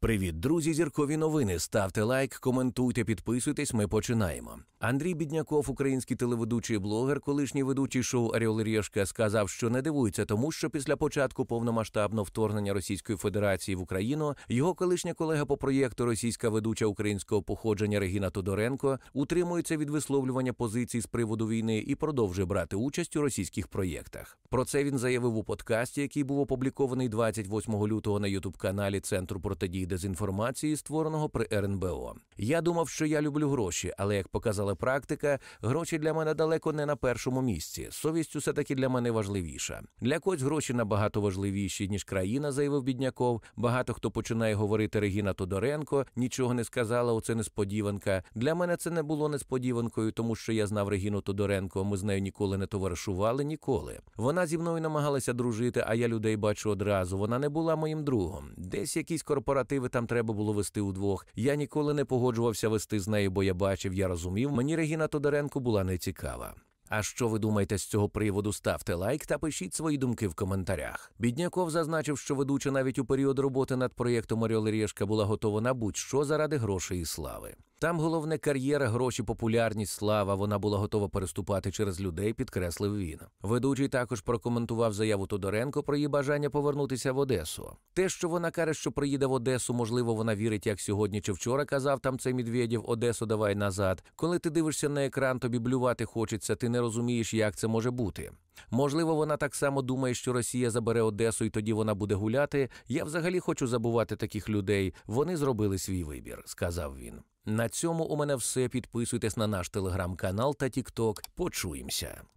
Привіт, друзі! Зіркові новини. Ставте лайк, коментуйте, підписуйтесь. Ми починаємо. Андрій Бідняков, український телеведучий блогер, колишній ведучий шоу Рєшка, сказав, що не дивується, тому що після початку повномасштабного вторгнення Російської Федерації в Україну його колишня колега по проєкту Російська ведуча українського походження Регіна Тодоренко утримується від висловлювання позицій з приводу війни і продовжує брати участь у російських проєктах. Про це він заявив у подкасті, який був опублікований 28 лютого на ютуб каналі Центру протидії дезінформації, створеного при РНБО. Я думав, що я люблю гроші, але як показала практика, гроші для мене далеко не на першому місці. Совість усе таки для мене важливіша. Для когось гроші набагато важливіші ніж країна, заявив бідняков. Багато хто починає говорити Регіна Тодоренко, нічого не сказала. Оце несподіванка. Для мене це не було несподіванкою, тому що я знав Регіну Тодоренко. Ми з нею ніколи не товаришували, ніколи. Вона зі мною намагалася дружити, а я людей бачу одразу. Вона не була моїм другом. Десь якийсь корпоратив детективи там треба було вести удвох. Я ніколи не погоджувався вести з нею, бо я бачив, я розумів. Мені Регіна Тодоренко була нецікава. А що ви думаєте з цього приводу? Ставте лайк та пишіть свої думки в коментарях. Бідняков зазначив, що ведуча навіть у період роботи над проєктом Оріол Рєшка була готова на будь-що заради грошей і слави. Там головне кар'єра, гроші, популярність, слава. Вона була готова переступати через людей, підкреслив він. Ведучий також прокоментував заяву Тодоренко про її бажання повернутися в Одесу. Те, що вона каже, що приїде в Одесу, можливо, вона вірить, як сьогодні чи вчора казав там цей Медведєв Одесу, давай назад. Коли ти дивишся на екран, тобі блювати хочеться, ти не розумієш, як це може бути. Можливо, вона так само думає, що Росія забере Одесу, і тоді вона буде гуляти. Я взагалі хочу забувати таких людей. Вони зробили свій вибір, сказав він. На цьому у мене все. Підписуйтесь на наш телеграм-канал та тікток. Почуємося.